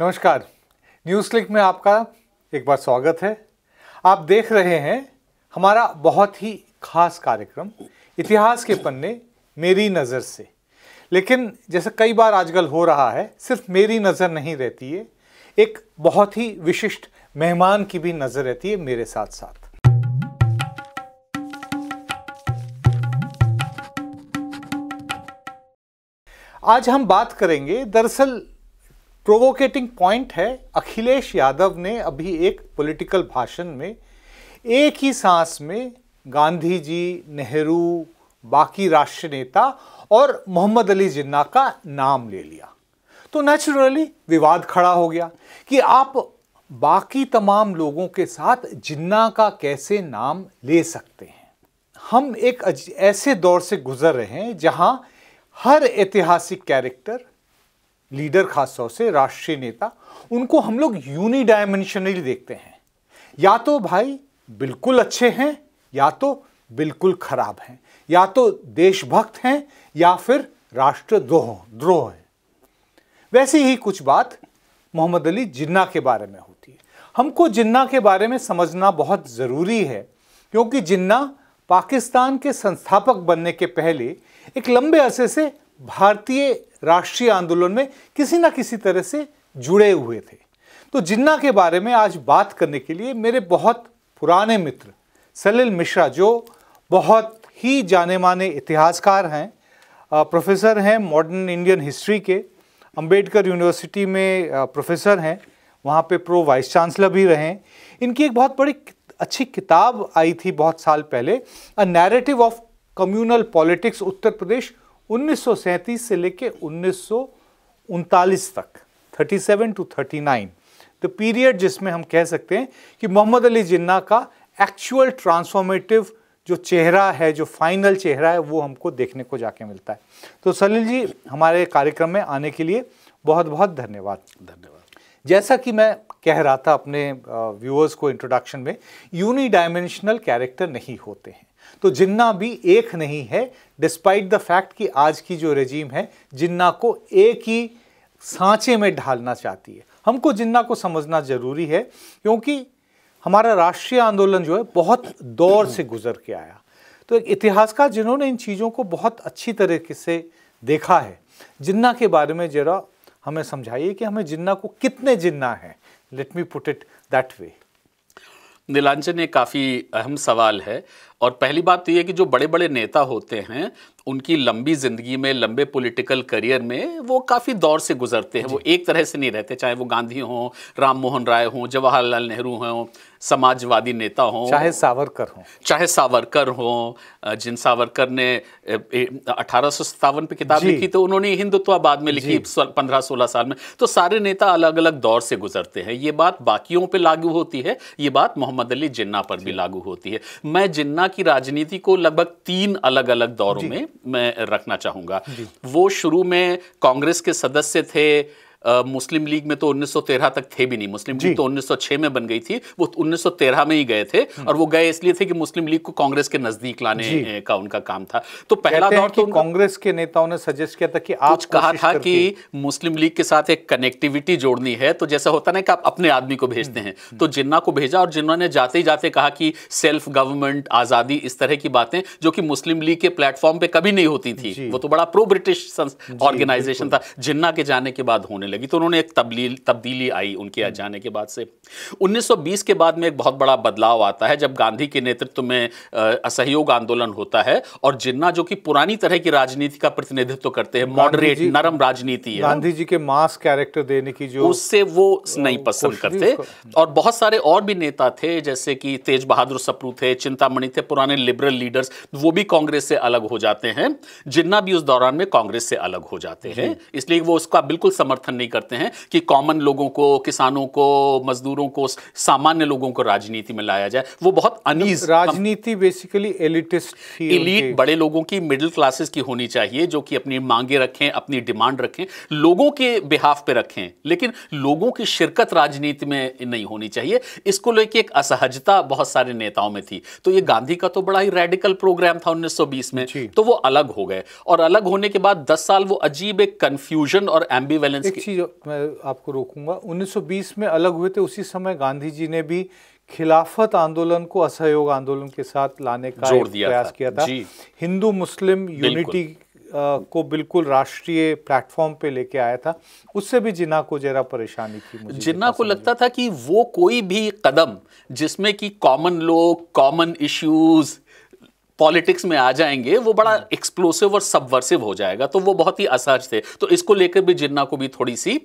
नमस्कार news click में आपका एक बार स्वागत है आप देख रहे हैं हमारा बहुत ही खास कार्यक्रम इतिहास के पन्ने मेरी नज़र से लेकिन जैसे कई बार आजकल हो रहा है सिर्फ मेरी नज़र नहीं रहती है एक बहुत ही विशिष्ट मेहमान की भी नज़र रहती है मेरे साथ साथ आज हम बात करेंगे दरअसल प्रोवोकेटिंग पॉइंट है अखिलेश यादव ने अभी एक पॉलिटिकल भाषण में एक ही सांस में गांधी जी नेहरू बाकी राष्ट्र नेता और मोहम्मद अली जिन्ना का नाम ले लिया तो नेचुरली विवाद खड़ा हो गया कि आप बाकी तमाम लोगों के साथ जिन्ना का कैसे नाम ले सकते हैं हम एक ऐसे दौर से गुजर रहे हैं जहां हर ऐतिहासिक कैरेक्टर लीडर खासतौर से राष्ट्रीय नेता उनको हम लोग यूनी डायमेंशनली देखते हैं या तो भाई बिल्कुल अच्छे हैं या तो बिल्कुल खराब हैं या तो देशभक्त हैं या फिर राष्ट्रद्रोह द्रोह है वैसी ही कुछ बात मोहम्मद अली जिन्ना के बारे में होती है हमको जिन्ना के बारे में समझना बहुत ज़रूरी है क्योंकि जिन्ना पाकिस्तान के संस्थापक बनने के पहले एक लंबे अरसे से भारतीय राष्ट्रीय आंदोलन में किसी ना किसी तरह से जुड़े हुए थे तो जिन्ना के बारे में आज बात करने के लिए मेरे बहुत पुराने मित्र सलिल मिश्रा जो बहुत ही जाने माने इतिहासकार हैं प्रोफेसर हैं मॉडर्न इंडियन हिस्ट्री के अंबेडकर यूनिवर्सिटी में प्रोफेसर हैं वहाँ पे प्रो वाइस चांसलर भी रहे इनकी एक बहुत बड़ी अच्छी किताब आई थी बहुत साल पहले a narrative of communal politics Uttar Pradesh 1937 से लेके उन्नीस तक 37 टू 39 द पीरियड जिसमें हम कह सकते हैं कि मोहम्मद अली जिन्ना का एक्चुअल ट्रांसफॉर्मेटिव जो चेहरा है जो फाइनल चेहरा है वो हमको देखने को जाके मिलता है तो सलील जी हमारे कार्यक्रम में आने के लिए बहुत बहुत धन्यवाद धन्यवाद जैसा कि मैं कह रहा था अपने व्यूअर्स को इंट्रोडक्शन में यूनी डायमेंशनल कैरेक्टर नहीं होते हैं तो जिन्ना भी एक नहीं है डिस्पाइट द फैक्ट कि आज की जो रजीम है जिन्ना को एक ही सांचे में ढालना चाहती है हमको जिन्ना को समझना ज़रूरी है क्योंकि हमारा राष्ट्रीय आंदोलन जो है बहुत दौर से गुजर के आया तो एक इतिहासकार जिन्होंने इन चीज़ों को बहुत अच्छी तरीके से देखा है जिन्ना के बारे में जरा हमें समझाइए कि हमें जिन्ना को कितने जिन्ना हैं let me put it that way Nilanjan ये काफ़ी अहम सवाल है और पहली बात तो ये कि जो बड़े बड़े नेता होते हैं उनकी लंबी ज़िंदगी में लंबे पॉलिटिकल करियर में वो काफ़ी दौर से गुजरते हैं वो एक तरह से नहीं रहते चाहे वो गांधी हों राम मोहन राय हों जवाहरलाल नेहरू हों समाजवादी नेता हों चाहे सावरकर हों चाहे सावरकर हों जिन सावरकर ने अठारह सौ सत्तावन पर किताब लिखी तो उन्होंने हिंदुत्वाबाद में लिखी पंद्रह सोलह साल में तो सारे नेता अलग अलग दौर से गुजरते हैं ये बात बाकियों पर लागू होती है ये बात मोहम्मद अली जिन्ना पर भी लागू होती है मैं जिन्ना की राजनीति को लगभग तीन अलग अलग दौरों में मैं रखना चाहूँगा वो शुरू में कांग्रेस के सदस्य थे मुस्लिम लीग में तो 1913 तक थे भी नहीं मुस्लिम लीग तो 1906 में बन गई थी वो 1913 में ही गए थे हम्म। और वो गए इसलिए थे कि मुस्लिम लीग को कांग्रेस के नजदीक लाने का उनका काम था तो पहला दौर तो कांग्रेस के नेताओं ने सजेस्ट किया था कि आप कहा था कि मुस्लिम लीग के साथ एक कनेक्टिविटी जोड़नी है तो जैसा होता ना कि आप अपने आदमी को भेजते हम्म, हैं हम्म। तो जिन्ना को भेजा और जिन्ना ने जाते ही जाते कहा कि सेल्फ गवर्नमेंट आजादी इस तरह की बातें जो कि मुस्लिम लीग के प्लेटफॉर्म पे कभी नहीं होती थी वो तो बड़ा प्रो ब्रिटिश ऑर्गेनाइजेशन था जिन्ना के जाने के बाद होने लगे लगी तो उन्होंने एक तब्दील तब्दीली आई उनके जाने के बाद से 1920 के बाद में एक बहुत बड़ा बदलाव आता है जब गांधी के नेतृत्व में असहयोग आंदोलन होता है और जिन्ना जो कि पुरानी तरह की राजनीति का प्रतिनिधित्व करते हैं मॉडरेट नरम राजनीति है गांधी जी के मास कैरेक्टर देने की जो उससे वो नहीं पसंद करते और बहुत सारे और भी नेता थे जैसे कि तेज बहादुर सप्रू थे चिंतामणि थे पुराने लिबरल लीडर्स वो भी कांग्रेस से अलग हो जाते हैं जिन्ना भी उस दौरान में कांग्रेस से अलग हो जाते हैं इसलिए वो उसका बिल्कुल समर्थन नहीं नहीं करते हैं कि कॉमन लोगों को किसानों को मजदूरों को सामान्य लोगों को राजनीति में लाया जाए वो बहुत अनिज मतलब राजनीति बेसिकली एलिटिस्ट एलिट बड़े लोगों की मिडिल क्लासेस की होनी चाहिए जो कि अपनी मांगे रखें अपनी डिमांड रखें लोगों के बिहाफ पे रखें लेकिन लोगों की शिरकत राजनीति में नहीं होनी चाहिए इसको लेके एक असहजता बहुत सारे नेताओं में थी तो ये गांधी का तो बड़ा ही रेडिकल प्रोग्राम था 1920 में तो वो अलग हो गए और अलग होने के बाद 10 साल वो अजीब एक कंफ्यूजन और एम्बीवेलेंस की पेशी मैं आपको रोकूंगा 1920 में अलग हुए थे उसी समय गांधी जी ने भी खिलाफत आंदोलन को असहयोग आंदोलन के साथ लाने का प्रयास किया था हिंदू मुस्लिम यूनिटी को बिल्कुल राष्ट्रीय प्लेटफॉर्म पे लेके आया था उससे भी जिन्ना को जरा परेशानी थी मुझे जिन्ना को लगता था कि वो कोई भी कदम जिसमें कि कॉमन लोग कॉमन इश्यूज पॉलिटिक्स में आ जाएंगे वो बड़ा एक्सप्लोसिव हम्म। और सबवर्सिव हो जाएगा तो वो बहुत ही असहज थे तो इसको लेकर भी जिन्ना को भी थोड़ी सी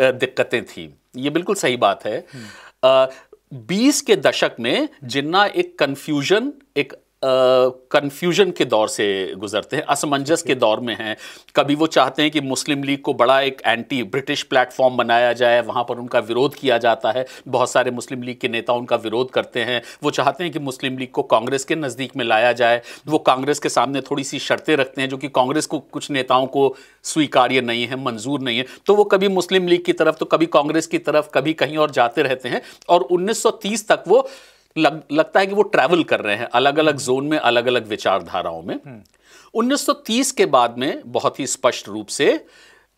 दिक्कतें थी ये बिल्कुल सही बात है हम्म। बीस के दशक में जिन्ना एक कन्फ्यूजन एक कन्फ्यूजन के दौर से गुजरते हैं असमंजस के दौर में हैं कभी वो चाहते हैं कि मुस्लिम लीग को बड़ा एक एंटी ब्रिटिश प्लेटफॉर्म बनाया जाए वहाँ पर उनका विरोध किया जाता है बहुत सारे मुस्लिम लीग के नेता उनका विरोध करते हैं वो चाहते हैं कि मुस्लिम लीग को कांग्रेस के नज़दीक में लाया जाए वो कांग्रेस के सामने थोड़ी सी शर्तें रखते हैं जो कि कांग्रेस को कुछ नेताओं को स्वीकार्य नहीं है मंजूर नहीं है तो वो कभी मुस्लिम लीग की तरफ तो कभी कांग्रेस की तरफ कभी कहीं और जाते रहते हैं और उन्नीस तक वो लग, लगता है कि वो ट्रैवल कर रहे हैं अलग अलग जोन में अलग अलग विचारधाराओं में 1930 हम्म। के बाद में बहुत ही स्पष्ट रूप से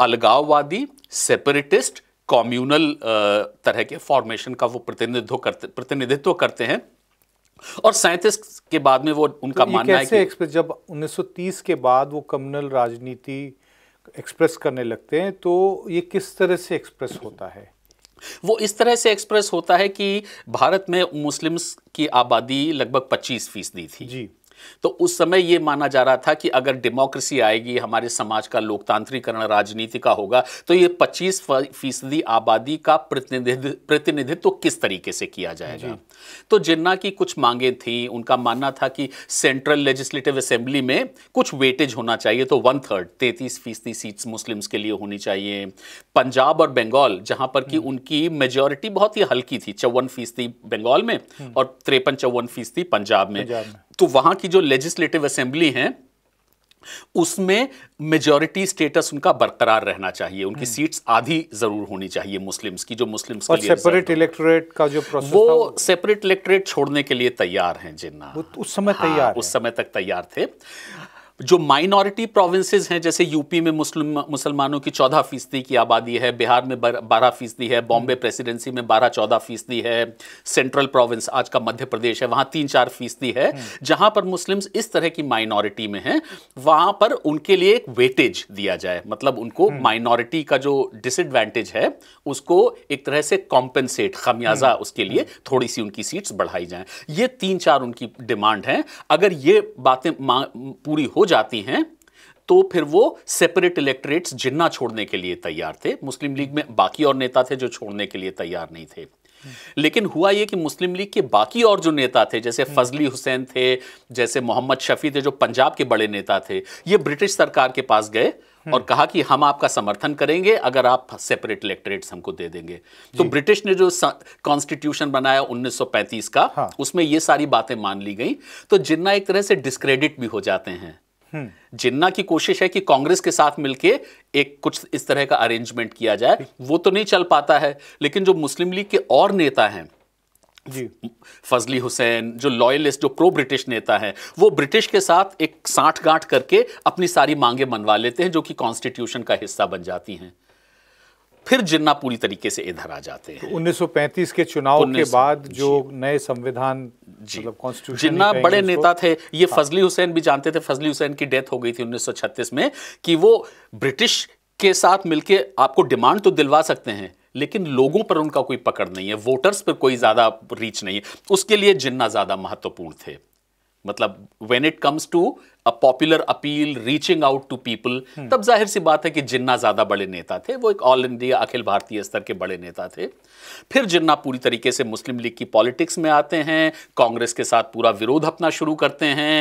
अलगाववादी सेपरेटिस्ट कॉम्यूनल तरह के फॉर्मेशन का वो प्रतिनिधित्व करते प्रतिनिधित्व करते हैं और सैंतीस के बाद में वो उनका तो मानना है कि जब 1930 के बाद वो कम्युनल राजनीति एक्सप्रेस करने लगते हैं तो ये किस तरह से एक्सप्रेस होता है वो इस तरह से एक्सप्रेस होता है कि भारत में मुस्लिम्स की आबादी लगभग 25 फीसदी थी जी तो उस समय यह माना जा रहा था कि अगर डेमोक्रेसी आएगी हमारे समाज का लोकतांत्रिकरण राजनीति का होगा तो यह 25 फीसदी आबादी का प्रतिनिधित्व तो किस तरीके से किया जाएगा तो जिन्ना की कुछ मांगे थी उनका मानना था कि सेंट्रल लेजिस्लेटिव असेंबली में कुछ वेटेज होना चाहिए तो वन थर्ड तैतीस फीसदी सीट मुस्लिम्स के लिए होनी चाहिए पंजाब और बंगाल जहां पर कि हम्म। उनकी मेजोरिटी बहुत ही हल्की थी चौवन फीसदी बंगाल में हम्म। और त्रेपन चौवन फीसदी पंजाब में तो वहां की जो लेजिस्लेटिव असेंबली है उसमें मेजोरिटी स्टेटस उनका बरकरार रहना चाहिए उनकी सीट्स हम्म। आधी जरूर होनी चाहिए मुस्लिम्स की जो मुस्लिम सेपरेट इलेक्टोरेट का जो प्रोसेस वो सेपरेट इलेक्टोरेट छोड़ने के लिए तैयार हैं जिन्ना तो उस समय हाँ, तैयार हाँ, उस समय तक तैयार थे जो माइनॉरिटी प्रोविंसेस हैं जैसे यूपी में मुस्लिम मुसलमानों की चौदह फीसदी की आबादी है बिहार में बारह फीसदी है बॉम्बे प्रेसिडेंसी हम्म। में बारह चौदह फीसदी है सेंट्रल प्रोविंस आज का मध्य प्रदेश है वहाँ तीन चार फीसदी है हम्म। जहाँ पर मुस्लिम्स इस तरह की माइनॉरिटी में हैं वहाँ पर उनके लिए एक वेटेज दिया जाए मतलब उनको माइनॉरिटी हम्म। का जो डिसएडवांटेज है उसको एक तरह से कॉम्पेंसेट खमियाजा उसके लिए थोड़ी सी उनकी सीट्स बढ़ाई जाए ये तीन चार उनकी डिमांड है अगर ये बातें पूरी हो जाती हैं तो फिर वो सेपरेट इलेक्ट्रेट्स जिन्ना छोड़ने के लिए तैयार थे मुस्लिम लीग में बाकी और नेता थे जो छोड़ने के लिए तैयार नहीं थे लेकिन हुआ ये कि मुस्लिम लीग के बाकी और जो नेता थे जैसे हम्म। फजली हुसैन थे जैसे मोहम्मद शफी थे जो पंजाब के बड़े नेता थे ये ब्रिटिश सरकार के पास गए हम्म। और कहा कि हम आपका समर्थन करेंगे अगर आप सेपरेट इलेक्ट्रेट्स हमको दे देंगे तो ब्रिटिश ने जो कॉन्स्टिट्यूशन बनाया 1935 का हाँ। उसमें ये सारी बातें मान ली गई तो जिन्ना एक तरह से डिस्क्रेडिट भी हो जाते हैं हम्म। जिन्ना की कोशिश है कि कांग्रेस के साथ मिलकर एक कुछ इस तरह का अरेंजमेंट किया जाए वो तो नहीं चल पाता है लेकिन जो मुस्लिम लीग के और नेता हैं जी फजली हुसैन जो लॉयलिस्ट जो प्रो ब्रिटिश नेता हैं वो ब्रिटिश के साथ एक साठ गांठ करके अपनी सारी मांगे मनवा लेते हैं जो कि कॉन्स्टिट्यूशन का हिस्सा बन जाती हैं फिर जिन्ना पूरी तरीके से इधर आ जाते हैं तो 1935 के चुनाव के बाद जो नए संविधान मतलब जिन्ना बड़े नेता थे ये हाँ। फजली हुसैन भी जानते थे फजली हुसैन की डेथ हो गई थी 1936 में कि वो ब्रिटिश के साथ मिलके आपको डिमांड तो दिलवा सकते हैं लेकिन लोगों पर उनका कोई पकड़ नहीं है वोटर्स पर कोई ज़्यादा रीच नहीं है उसके लिए जिन्ना ज़्यादा महत्वपूर्ण थे मतलब when it comes to a popular appeal reaching out to people तब जाहिर सी बात है कि जिन्ना ज़्यादा बड़े नेता थे वो एक ऑल इंडिया अखिल भारतीय स्तर के बड़े नेता थे फिर जिन्ना पूरी तरीके से मुस्लिम लीग की पॉलिटिक्स में आते हैं कांग्रेस के साथ पूरा विरोध अपना शुरू करते हैं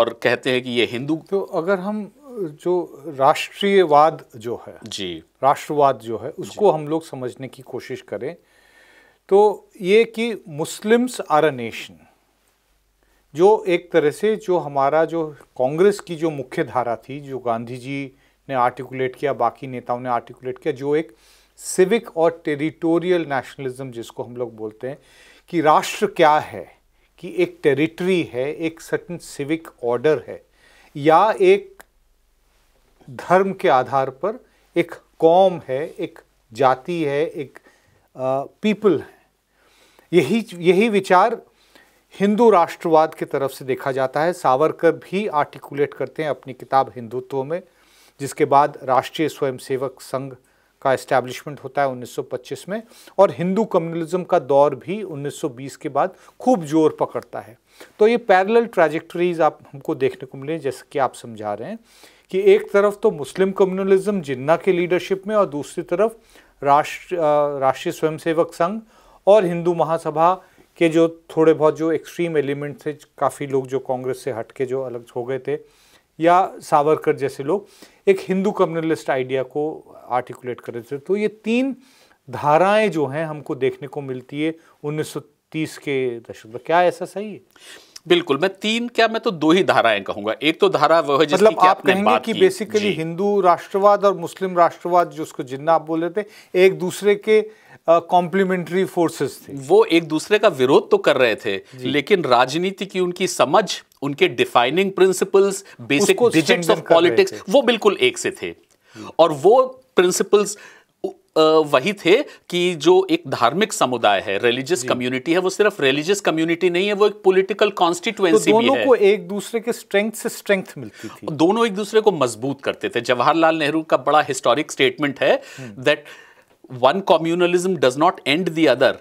और कहते हैं कि ये हिंदू तो अगर हम जो राष्ट्रीयवाद जो है जी राष्ट्रवाद जो है उसको हम लोग समझने की कोशिश करें तो ये कि मुस्लिम्स आर अ नेशन जो एक तरह से जो हमारा जो कांग्रेस की जो मुख्य धारा थी जो गांधी जी ने आर्टिकुलेट किया बाकी नेताओं ने आर्टिकुलेट किया जो एक सिविक और टेरिटोरियल नेशनलिज्म जिसको हम लोग बोलते हैं कि राष्ट्र क्या है कि एक टेरिटरी है एक सर्टन सिविक ऑर्डर है या एक धर्म के आधार पर एक कौम है एक जाति है एक पीपल है यही यही विचार हिंदू राष्ट्रवाद की तरफ से देखा जाता है सावरकर भी आर्टिकुलेट करते हैं अपनी किताब हिंदुत्व में जिसके बाद राष्ट्रीय स्वयंसेवक संघ का इस्टेब्लिशमेंट होता है 1925 में और हिंदू कम्युनलिज्म का दौर भी 1920 के बाद खूब जोर पकड़ता है तो ये पैरेलल ट्रैजेक्टरीज आप हमको देखने को मिले जैसे कि आप समझा रहे हैं कि एक तरफ तो मुस्लिम कम्युनलिज्म जिन्ना के लीडरशिप में और दूसरी तरफ राष्ट्र राष्ट्रीय स्वयंसेवक संघ और हिंदू महासभा के जो थोड़े बहुत जो एक्सट्रीम एलिमेंट थे काफ़ी लोग जो कांग्रेस से हट के जो अलग हो गए थे या सावरकर जैसे लोग एक हिंदू कम्युनलिस्ट आइडिया को आर्टिकुलेट कर रहे थे तो ये तीन धाराएं जो हैं हमको देखने को मिलती है 1930 के दशक में क्या ऐसा सही है बिल्कुल मैं तीन क्या मैं तो दो ही धाराएं कहूंगा एक तो धारा वह जिसकी मतलब आप कहेंगे कि बेसिकली हिंदू राष्ट्रवाद और मुस्लिम राष्ट्रवाद उसको जिन्ना आप बोल रहे थे एक दूसरे के कॉम्प्लीमेंट्री फोर्सेस थे वो एक दूसरे का विरोध तो कर रहे थे लेकिन राजनीति की उनकी समझ उनके defining principles basic digits of politics वो बिल्कुल एक से थे और वो प्रिंसिपल्स वही थे कि जो एक धार्मिक समुदाय है रिलीजियस कम्युनिटी है वो सिर्फ रिलीजियस कम्युनिटी नहीं है वो एक पॉलिटिकल कॉन्स्टिट्युएंसी तो दोनों भी है। को एक दूसरे के स्ट्रेंथ से स्ट्रेंथ मिलती थी दोनों एक दूसरे को मजबूत करते थे जवाहरलाल नेहरू का बड़ा हिस्टोरिक स्टेटमेंट है that one communalism does not end the other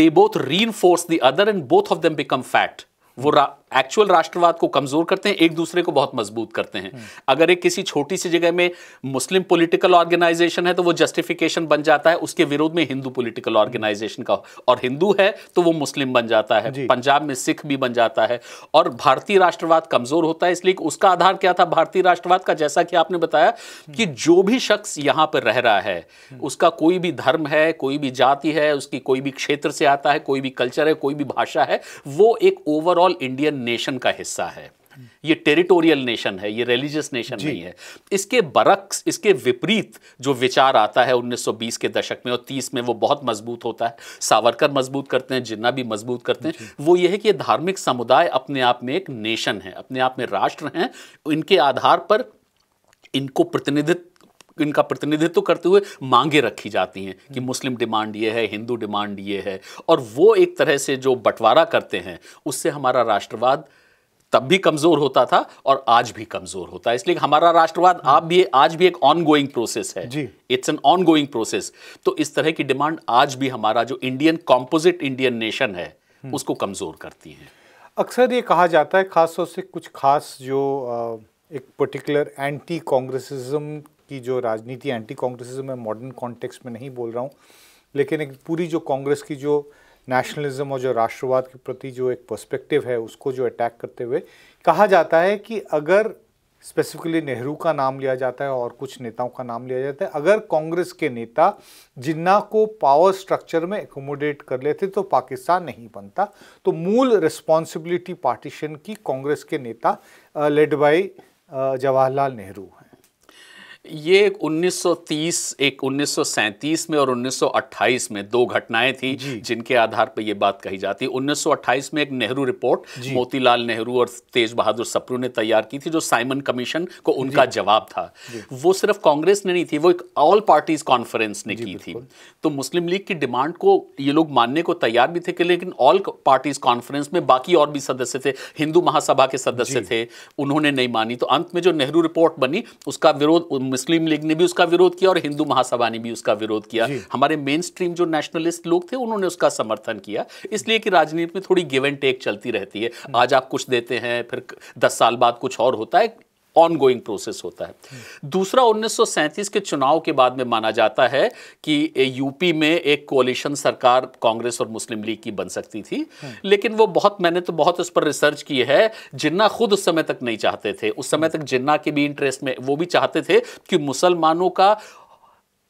they both rear the other and both of them become fact वो हम्म। एक्चुअल राष्ट्रवाद को कमजोर करते हैं एक दूसरे को बहुत मजबूत करते हैं अगर एक किसी छोटी सी जगह में मुस्लिम पॉलिटिकल ऑर्गेनाइजेशन है तो वो जस्टिफिकेशन बन जाता है उसके विरोध में हिंदू पॉलिटिकल ऑर्गेनाइजेशन का और हिंदू है तो वो मुस्लिम बन जाता है पंजाब में सिख भी बन जाता है और भारतीय राष्ट्रवाद कमजोर होता है इसलिए उसका आधार क्या था भारतीय राष्ट्रवाद का जैसा कि आपने बताया कि जो भी शख्स यहां पर रह रहा है उसका कोई भी धर्म है कोई भी जाति है उसकी कोई भी क्षेत्र से आता है कोई भी कल्चर है कोई भी भाषा है वो एक ओवरऑल इंडियन नेशन का हिस्सा है ये टेरिटोरियल नेशन है ये रिलीजियस नेशन नहीं है इसके बरक्स इसके विपरीत जो विचार आता है 1920 के दशक में और 30 में वो बहुत मजबूत होता है सावरकर मजबूत करते हैं जिन्ना भी मजबूत करते हैं वो ये है कि ये धार्मिक समुदाय अपने आप में एक नेशन है अपने आप में राष्ट्र हैं इनके आधार पर इनको प्रतिनिधित्व इनका प्रतिनिधित्व करते हुए मांगे रखी जाती हैं कि हम्म। मुस्लिम डिमांड ये है हिंदू डिमांड ये है और वो एक तरह से जो बंटवारा करते हैं उससे हमारा राष्ट्रवाद तब भी कमज़ोर होता था और आज भी कमज़ोर होता है इसलिए हमारा राष्ट्रवाद हम्म। आप भी आज भी एक ऑनगोइंग प्रोसेस है इट्स एन ऑनगोइंग प्रोसेस तो इस तरह की डिमांड आज भी हमारा जो इंडियन कॉम्पोजिट इंडियन नेशन है हम्म। उसको कमज़ोर करती है अक्सर ये कहा जाता है खासतौर से कुछ खास जो एक पर्टिकुलर एंटी कांग्रेसिज्म की जो राजनीति एंटी कांग्रेसिज्म मैं मॉडर्न कॉन्टेक्स्ट में नहीं बोल रहा हूँ लेकिन एक पूरी जो कांग्रेस की जो नेशनलिज्म और जो राष्ट्रवाद के प्रति जो एक पर्सपेक्टिव है उसको जो अटैक करते हुए कहा जाता है कि अगर स्पेसिफिकली नेहरू का नाम लिया जाता है और कुछ नेताओं का नाम लिया जाता है अगर कांग्रेस के नेता जिन्ना को पावर स्ट्रक्चर में एकोमोडेट कर लेते तो पाकिस्तान नहीं बनता तो मूल रिस्पॉन्सिबिलिटी पार्टीशन की कांग्रेस के नेता लेड बाई जवाहरलाल नेहरू ये एक 1930 एक 1937 में और 1928 में दो घटनाएं थी जिनके आधार पर यह बात कही जाती है 1928 में एक नेहरू रिपोर्ट मोतीलाल नेहरू और तेज बहादुर सप्रू ने तैयार की थी जो साइमन कमीशन को उनका जवाब था वो सिर्फ कांग्रेस ने नहीं थी वो एक ऑल पार्टीज कॉन्फ्रेंस ने की थी तो मुस्लिम लीग की डिमांड को ये लोग मानने को तैयार भी थे कि लेकिन ऑल पार्टीज कॉन्फ्रेंस में बाकी और भी सदस्य थे हिंदू महासभा के सदस्य थे उन्होंने नहीं मानी तो अंत में जो नेहरू रिपोर्ट बनी उसका विरोध मुस्लिम लीग ने भी उसका विरोध किया और हिंदू महासभा ने भी उसका विरोध किया हमारे मेन स्ट्रीम जो नेशनलिस्ट लोग थे उन्होंने उसका समर्थन किया इसलिए कि राजनीति में थोड़ी गिव एंड टेक चलती रहती है हम्म। आज आप कुछ देते हैं फिर दस साल बाद कुछ और होता है ऑनगोइंग प्रोसेस होता है दूसरा 1937 के चुनाव के बाद में माना जाता है कि यूपी में एक कोलिशन सरकार कांग्रेस और मुस्लिम लीग की बन सकती थी लेकिन वो बहुत मैंने तो बहुत उस पर रिसर्च की है जिन्ना खुद उस समय तक नहीं चाहते थे उस समय तक जिन्ना के भी इंटरेस्ट में वो भी चाहते थे कि मुसलमानों का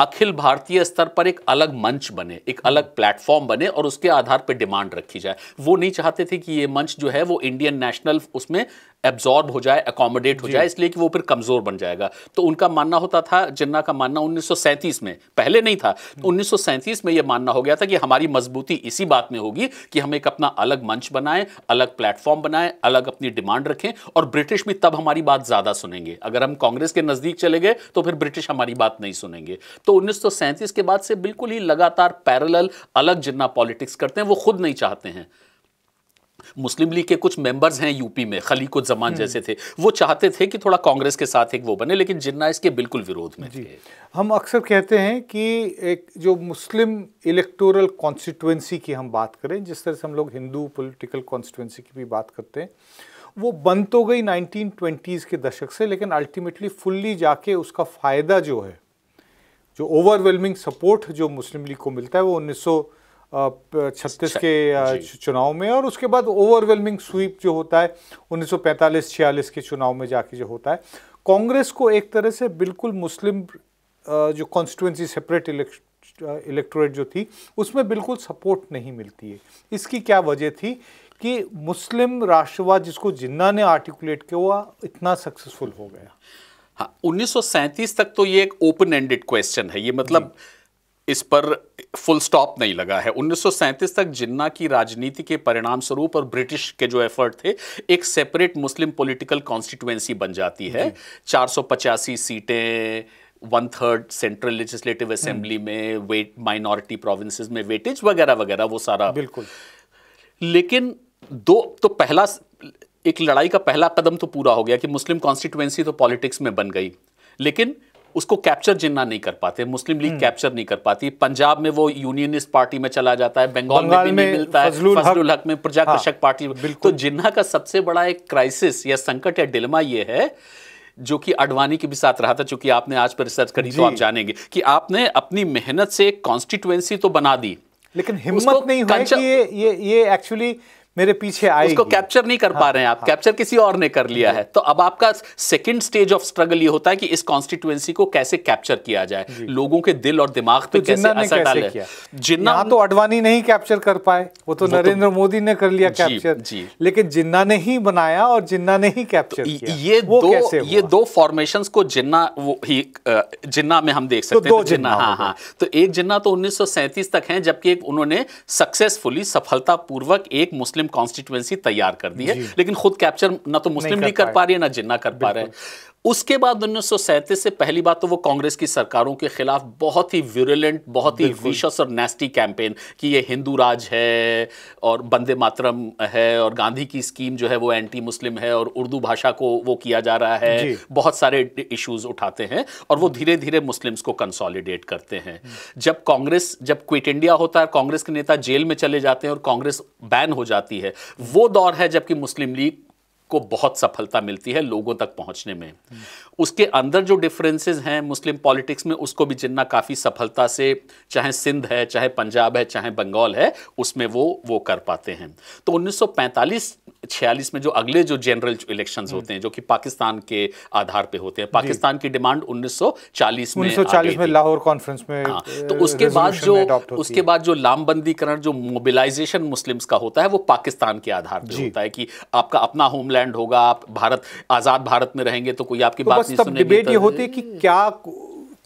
अखिल भारतीय स्तर पर एक अलग मंच बने एक अलग प्लेटफॉर्म बने और उसके आधार पर डिमांड रखी जाए वो नहीं चाहते थे कि ये मंच जो है वो इंडियन नेशनल उसमें एब्जॉर्ब हो जाए अकोमोडेट हो जाए इसलिए कि वो फिर कमज़ोर बन जाएगा तो उनका मानना होता था जिन्ना का मानना उन्नीस में पहले नहीं था हम्म। उन्नीस में यह मानना हो गया था कि हमारी मजबूती इसी बात में होगी कि हम एक अपना अलग मंच बनाएं अलग प्लेटफॉर्म बनाएं अलग अपनी डिमांड रखें और ब्रिटिश भी तब हमारी बात ज़्यादा सुनेंगे अगर हम कांग्रेस के नज़दीक चले गए तो फिर ब्रिटिश हमारी बात नहीं सुनेंगे तो उन्नीस के बाद से बिल्कुल ही लगातार पैरल अलग जिन्ना पॉलिटिक्स करते हैं वो खुद नहीं चाहते हैं मुस्लिम लीग के कुछ मेंबर्स हैं यूपी में खलीकुद जमान हम्म। जैसे थे वो चाहते थे कि थोड़ा कांग्रेस के साथ एक वो बने लेकिन जिन्ना इसके बिल्कुल विरोध में थे हम अक्सर कहते हैं कि एक जो मुस्लिम इलेक्टोरल कॉन्स्टिट्यूंसी की हम बात करें जिस तरह से हम लोग हिंदू पोलिटिकल कॉन्स्टिट्यूंसी की भी बात करते हैं वो बंद तो गई 1920s के दशक से लेकिन अल्टीमेटली फुल्ली जाके उसका फ़ायदा जो है जो ओवरवेलमिंग सपोर्ट जो मुस्लिम लीग को मिलता है वो उन्नीस छत्तीस के चुनाव में और उसके बाद ओवरवेलमिंग स्वीप जो होता है 1945-46 के चुनाव में जाके जो होता है कांग्रेस को एक तरह से बिल्कुल मुस्लिम जो कॉन्स्टिट्यूंसी सेपरेट इलेक्टोरेट जो थी उसमें बिल्कुल सपोर्ट नहीं मिलती है इसकी क्या वजह थी कि मुस्लिम राष्ट्रवाद जिसको जिन्ना ने आर्टिकुलेट किया इतना सक्सेसफुल हो गया हाँ उन्नीस तक तो ये एक ओपन एंडेड क्वेश्चन है ये मतलब इस पर फुल स्टॉप नहीं लगा है 1937 तक जिन्ना की राजनीति के परिणाम स्वरूप और ब्रिटिश के जो एफर्ट थे एक सेपरेट मुस्लिम पॉलिटिकल कॉन्स्टिट्यूएंसी बन जाती है चार सीटें one third central legislative assembly में वेट माइनॉरिटी प्रोविंसेस में वेटेज वगैरह वगैरह वो सारा बिल्कुल लेकिन दो तो पहला एक लड़ाई का पहला कदम तो पूरा हो गया कि मुस्लिम कॉन्स्टिट्यूएंसी तो पॉलिटिक्स में बन गई लेकिन उसको कैप्चर जिन्ना नहीं कर पाते मुस्लिम लीग कैप्चर नहीं कर पाती पंजाब में वो यूनियनिस्ट पार्टी में चला जाता है बंगाल में भी में मिलता है फजलूल हक में प्रजा हाँ, कृषक पार्टी तो जिन्ना का सबसे बड़ा एक क्राइसिस या संकट या डिलमा ये है जो कि अडवाणी के भी साथ रहा था चूंकि आपने आज पर रिसर्च करी तो आप जानेंगे कि आपने अपनी मेहनत से कॉन्स्टिट्युएंसी तो बना दी लेकिन हिम्मत नहीं हुई कि ये ये ये एक्चुअली मेरे पीछे आए उसको कैप्चर नहीं कर हाँ, पा रहे हैं आप हाँ, कैप्चर किसी और ने कर लिया है तो अब आपका सेकंड स्टेज ऑफ स्ट्रगल ये होता है कि इस कॉन्स्टिट्यूएंसी को कैसे कैप्चर किया जाए लोगों के दिल और दिमाग पे तो कैसे असर डाले जिन्ना तो अडवाणी नहीं कैप्चर कर पाए तो वो तो नरेंद्र मोदी ने कर लिया कैप्चर जी लेकिन जिन्ना ने ही बनाया और जिन्ना ने ही तो कैप्चर ये दो ये दो फॉर्मेशन को जिन्ना वो ही जिन्ना में हम देख तो सकते हैं जिन्ना हाँ हाँ तो एक जिन्ना तो उन्नीस तक है जबकि उन्होंने सक्सेसफुली सफलतापूर्वक एक मुस्लिम कॉन्स्टिट्यूएंसी तैयार कर दी है लेकिन खुद कैप्चर ना तो मुस्लिम लीग कर पा रही है ना जिन्ना कर पा रहे हैं उसके बाद उन्नीस से पहली बात तो वो कांग्रेस की सरकारों के खिलाफ बहुत ही विरुलेंट बहुत ही विशस और नेस्टी कैंपेन कि ये हिंदू राज है और बंदे मातरम है और गांधी की स्कीम जो है वो एंटी मुस्लिम है और उर्दू भाषा को वो किया जा रहा है बहुत सारे इश्यूज उठाते हैं और वो धीरे धीरे मुस्लिम्स को कंसोलिडेट करते हैं जब कांग्रेस जब क्विट इंडिया होता है कांग्रेस के नेता जेल में चले जाते हैं और कांग्रेस बैन हो जाती है वो दौर है जबकि मुस्लिम लीग को बहुत सफलता मिलती है लोगों तक पहुंचने में उसके अंदर जो डिफरेंसेस हैं मुस्लिम पॉलिटिक्स में उसको भी जिन्ना काफ़ी सफलता से चाहे सिंध है चाहे पंजाब है चाहे बंगाल है उसमें वो वो कर पाते हैं तो 1945 छियालीस में जो अगले जो जनरल इलेक्शन होते हैं जो कि पाकिस्तान के आधार पे होते हैं पाकिस्तान की डिमांड 1940 में 1940 में लाहौर कॉन्फ्रेंस में हाँ तो उसके uh, बाद जो उसके बाद जो लामबंदीकरण जो मोबिलाइजेशन मुस्लिम्स का होता है वो पाकिस्तान के आधार पर होता है कि आपका अपना होमलैंड लैंड होगा आप भारत आज़ाद भारत में रहेंगे तो कोई आपकी तो बात नहीं सुनेगी डिबेट तो ये होती है कि क्या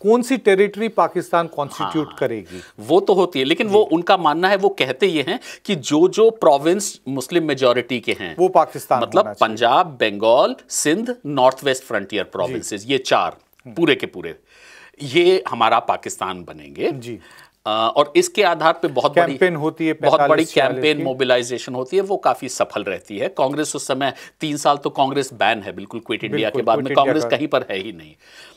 कौन सी टेरिटरी पाकिस्तान कॉन्स्टिट्यूट हाँ, करेगी वो तो होती है लेकिन वो उनका मानना है वो कहते ये हैं कि जो जो प्रोविंस मुस्लिम मेजोरिटी के हैं वो पाकिस्तान मतलब Punjab Bengal Sindh north west frontier provinces ये चार हम्म। पूरे के पूरे ये हमारा पाकिस्तान बनेंगे जी और इसके आधार पे बहुत बड़ी होती है बहुत बड़ी कैंपेन मोबिलाइजेशन होती है वो काफी सफल रहती है कांग्रेस उस समय तीन साल तो कांग्रेस बैन है बिल्कुल क्विट इंडिया के बाद में कांग्रेस कहीं पर है ही नहीं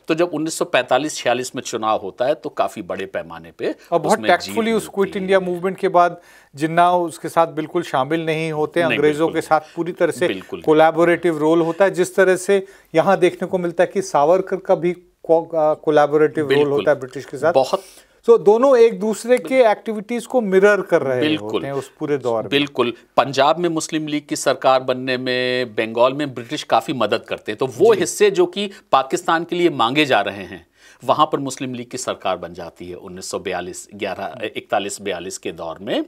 तो जब 1945-46 में चुनाव होता है तो काफी बड़े पैमाने पे और बहुत टैक्सफुली उस क्विट इंडिया मूवमेंट के बाद जिन्ना उसके साथ बिल्कुल शामिल नहीं होते नहीं, अंग्रेजों के साथ पूरी तरह से कोलैबोरेटिव रोल होता है जिस तरह से यहाँ देखने को मिलता है कि सावरकर का भी कोलैबोरेटिव रोल होता है ब्रिटिश के साथ बहुत सो so, दोनों एक दूसरे के एक्टिविटीज को मिरर कर रहे बिल्कुल, होते हैं उस पूरे दौर बिल्कुल पंजाब में मुस्लिम लीग की सरकार बनने में बंगाल में ब्रिटिश काफी मदद करते हैं तो वो हिस्से जो कि पाकिस्तान के लिए मांगे जा रहे हैं वहां पर मुस्लिम लीग की सरकार बन जाती है 1942 11 41 बयालीस के दौर में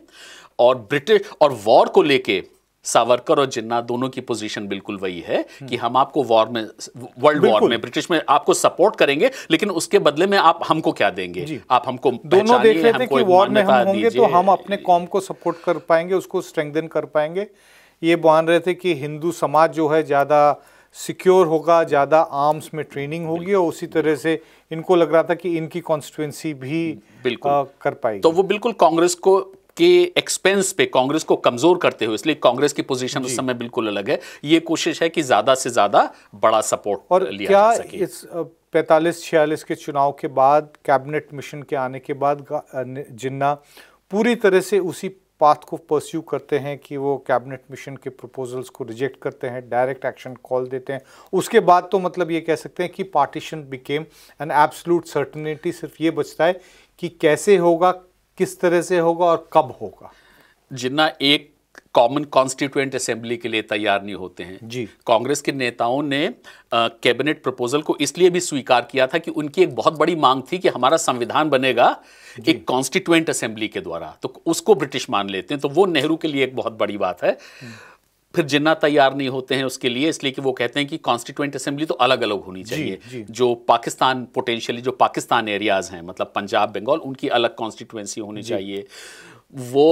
और ब्रिटिश और वॉर को लेके सावरकर और जिन्ना दोनों की पोजीशन बिल्कुल वही है कि हम आपको वॉर में वर्ल्ड वॉर में ब्रिटिश में आपको सपोर्ट करेंगे लेकिन उसके बदले में आप हमको क्या देंगे आप हमको दोनों देख रहे थे कि वॉर में हम होंगे तो हम अपने कॉम को सपोर्ट कर पाएंगे उसको स्ट्रेंथन कर पाएंगे ये मान रहे थे कि हिंदू समाज जो है ज़्यादा सिक्योर होगा ज़्यादा आर्म्स में ट्रेनिंग होगी और उसी तरह से इनको लग रहा था कि इनकी कॉन्स्टिट्यूंसी भी बिल्कुल आ, कर पाएगी तो वो बिल्कुल कांग्रेस को के एक्सपेंस पे कांग्रेस को कमजोर करते हुए इसलिए कांग्रेस की पोजीशन उस समय बिल्कुल अलग है ये कोशिश है कि ज्यादा से ज्यादा बड़ा सपोर्ट और लिया क्या जा सके। इस पैंतालीस छियालीस के चुनाव के बाद कैबिनेट मिशन के आने के बाद जिन्ना पूरी तरह से उसी पाथ को परस्यू करते हैं कि वो कैबिनेट मिशन के प्रपोजल्स को रिजेक्ट करते हैं डायरेक्ट एक्शन कॉल देते हैं उसके बाद तो मतलब ये कह सकते हैं कि partition became an absolute certainty सिर्फ ये बचता है कि कैसे होगा किस तरह से होगा और कब होगा जिन्ना एक कॉमन कॉन्स्टिट्यूएंट असेंबली के लिए तैयार नहीं होते हैं जी कांग्रेस के नेताओं ने कैबिनेट प्रपोजल को इसलिए भी स्वीकार किया था कि उनकी एक बहुत बड़ी मांग थी कि हमारा संविधान बनेगा एक कॉन्स्टिट्यूएंट असेंबली के द्वारा तो उसको ब्रिटिश मान लेते हैं तो वो नेहरू के लिए एक बहुत बड़ी बात है फिर जिन्ना तैयार नहीं होते हैं उसके लिए इसलिए कि वो कहते हैं कि कॉन्स्टिट्यूंट असेंबली तो अलग अलग होनी चाहिए जी, जी. जो पाकिस्तान पोटेंशियली जो पाकिस्तान एरियाज हैं मतलब पंजाब बंगाल उनकी अलग कॉन्स्टिट्यूंसी होनी चाहिए वो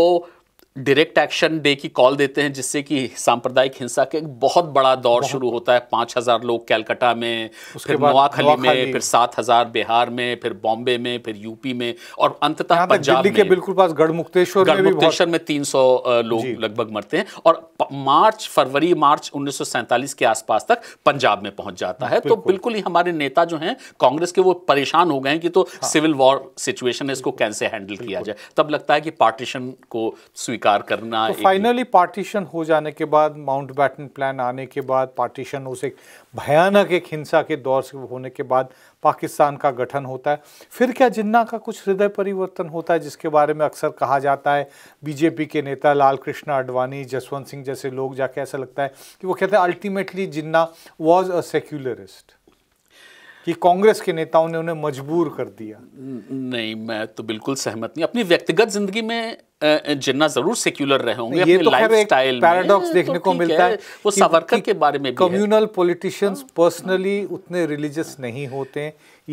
डायरेक्ट एक्शन डे की कॉल देते हैं जिससे कि सांप्रदायिक हिंसा का एक बहुत बड़ा दौर बहुत शुरू होता है पाँच हज़ार लोग कैलकाटा में फिर नोआखली में फिर सात हज़ार बिहार में फिर बॉम्बे में फिर यूपी में और अंततः पंजाब में के बिल्कुल पास गढ़मुक्तेश्वर गढ़मुक्तेश्वर में तीन सौ लोग लगभग मरते हैं और मार्च फरवरी मार्च उन्नीस के आसपास तक पंजाब में पहुंच जाता है तो बिल्कुल ही हमारे नेता जो हैं कांग्रेस के वो परेशान हो गए हैं कि तो हाँ। सिविल वॉर सिचुएशन है इसको कैसे हैंडल किया जाए तब लगता है कि पार्टीशन को स्वीकार स्वीकार करना तो फाइनली पार्टीशन हो जाने के बाद माउंट बैटन प्लान आने के बाद पार्टीशन उस एक भयानक एक हिंसा के दौर से होने के बाद पाकिस्तान का गठन होता है फिर क्या जिन्ना का कुछ हृदय परिवर्तन होता है जिसके बारे में अक्सर कहा जाता है बीजेपी के नेता लाल कृष्ण आडवाणी जसवंत सिंह जैसे लोग जाके ऐसा लगता है कि वो कहते हैं ultimately Jinnah was a secularist कि कांग्रेस के नेताओं ने उन्हें मजबूर कर दिया नहीं मैं तो बिल्कुल सहमत नहीं अपनी व्यक्तिगत जिंदगी में जिन्ना जरूर सेक्युलर रहे होंगे ये तो लाइफ स्टाइल पैराडॉक्स देखने तो को मिलता है वो सावरकर के बारे में कम्युनल पॉलिटिशियंस पर्सनली उतने रिलीजियस नहीं होते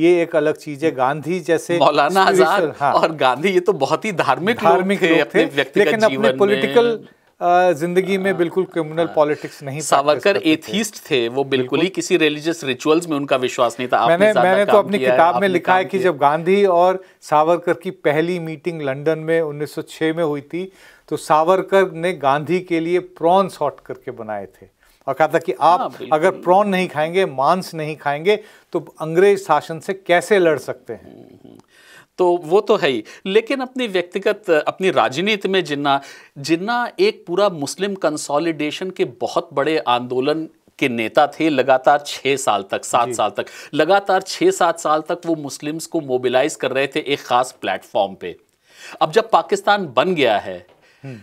ये एक अलग चीज है गांधी जैसे मौलाना आजाद हाँ। और गांधी ये तो बहुत ही धार्मिक धार्मिक थे, थे अपने लेकिन अपने पॉलिटिकल जिंदगी में बिल्कुल क्रिमिनल पॉलिटिक्स हाँ। नहीं सावरकर एथिस्ट थे।, वो बिल्कुल ही किसी रिलीजियस रिचुअल्स में उनका विश्वास नहीं था मैंने मैंने तो अपनी किताब में लिखा है कि जब गांधी और सावरकर की पहली मीटिंग लंदन में 1906 में हुई थी तो सावरकर ने गांधी के लिए प्रॉन्स हॉट करके बनाए थे और कहा था कि आप हाँ, अगर प्रॉन नहीं खाएंगे मांस नहीं खाएंगे तो अंग्रेज शासन से कैसे लड़ सकते हैं हम्म, हम्म। तो वो तो है ही लेकिन अपनी व्यक्तिगत अपनी राजनीति में जिन्ना जिन्ना एक पूरा मुस्लिम कंसोलिडेशन के बहुत बड़े आंदोलन के नेता थे लगातार छः साल तक सात साल तक लगातार छः सात साल तक वो मुस्लिम्स को मोबिलाइज कर रहे थे एक ख़ास प्लेटफॉर्म पे अब जब पाकिस्तान बन गया है हम्म।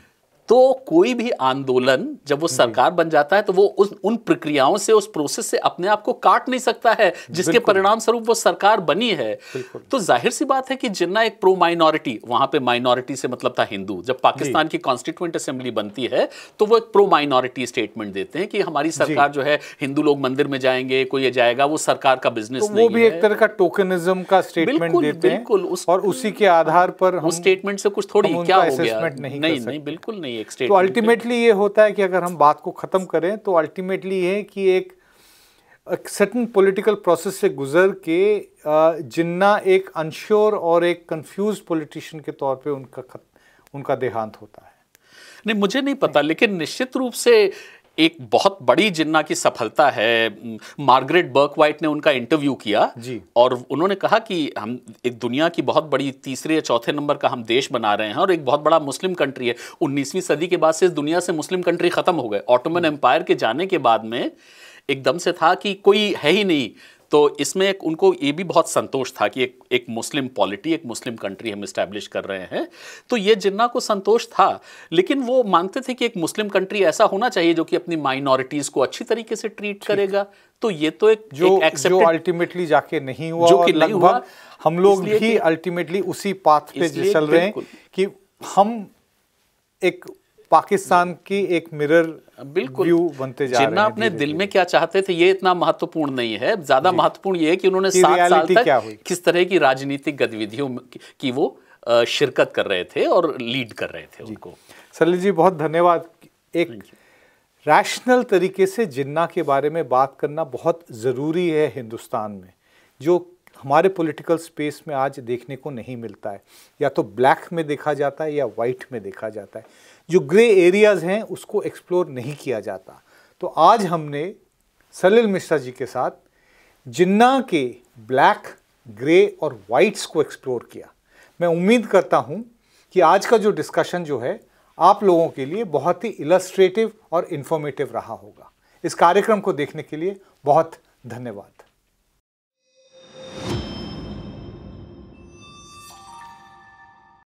तो कोई भी आंदोलन जब वो सरकार बन जाता है तो वो उस उन प्रक्रियाओं से उस प्रोसेस से अपने आप को काट नहीं सकता है जिसके परिणाम स्वरूप वो सरकार बनी है तो जाहिर सी बात है कि जिन्ना एक प्रो माइनॉरिटी वहां पे माइनॉरिटी से मतलब था हिंदू जब पाकिस्तान की कॉन्स्टिट्यूंट असेंबली बनती है तो वो एक प्रो माइनॉरिटी स्टेटमेंट देते हैं कि हमारी सरकार जो है हिंदू लोग मंदिर में जाएंगे कोई जाएगा वो सरकार का बिजनेस तो वो भी एक तरह का टोकनिज्म का स्टेटमेंट देते हैं और उसी के आधार पर स्टेटमेंट से कुछ थोड़ी क्या हो गया नहीं नहीं बिल्कुल नहीं एक स्टेट तो अल्टीमेटली ये होता है कि अगर हम बात को ख़त्म करें तो अल्टीमेटली ये कि एक सर्टन पॉलिटिकल प्रोसेस से गुजर के जिन्ना एक अनश्योर और एक कंफ्यूज पॉलिटिशियन के तौर पे उनका खत, उनका देहांत होता है नहीं मुझे नहीं पता नहीं। लेकिन निश्चित रूप से एक बहुत बड़ी जिन्ना की सफलता है मार्गरेट बर्क वाइट ने उनका इंटरव्यू किया जी और उन्होंने कहा कि हम एक दुनिया की बहुत बड़ी तीसरे या चौथे नंबर का हम देश बना रहे हैं और एक बहुत बड़ा मुस्लिम कंट्री है उन्नीसवीं सदी के बाद से इस दुनिया से मुस्लिम कंट्री खत्म हो गए ऑटोमन एम्पायर हम्म। के जाने के बाद में एकदम से था कि कोई है ही नहीं तो इसमें एक उनको ये भी बहुत संतोष था कि एक एक मुस्लिम पॉलिटी एक मुस्लिम कंट्री हम इस्टेब्लिश कर रहे हैं तो ये जिन्ना को संतोष था लेकिन वो मानते थे कि एक मुस्लिम कंट्री ऐसा होना चाहिए जो कि अपनी माइनॉरिटीज़ को अच्छी तरीके से ट्रीट करेगा तो ये तो एक जो एक जो अल्टीमेटली जाके नहीं हुआ जो कि नहीं हुआ हम लोग भी अल्टीमेटली उसी पाथ पे चल रहे हैं कि हम एक पाकिस्तान की एक मिरर बिल्कुल व्यू बनते जा जिन्ना अपने दिल में क्या चाहते थे ये इतना महत्वपूर्ण नहीं है ज्यादा महत्वपूर्ण ये है कि उन्होंने सात साल तक किस तरह की राजनीतिक गतिविधियों की वो शिरकत कर रहे थे और लीड कर रहे थे उनको सलील जी बहुत धन्यवाद एक रैशनल तरीके से जिन्ना के बारे में बात करना बहुत ज़रूरी है हिंदुस्तान में जो हमारे पॉलिटिकल स्पेस में आज देखने को नहीं मिलता है या तो ब्लैक में देखा जाता है या वाइट में देखा जाता है जो ग्रे एरियाज़ हैं उसको एक्सप्लोर नहीं किया जाता तो आज हमने सलिल मिश्रा जी के साथ जिन्ना के ब्लैक ग्रे और वाइट्स को एक्सप्लोर किया मैं उम्मीद करता हूँ कि आज का जो डिस्कशन जो है आप लोगों के लिए बहुत ही इलस्ट्रेटिव और इन्फॉर्मेटिव रहा होगा इस कार्यक्रम को देखने के लिए बहुत धन्यवाद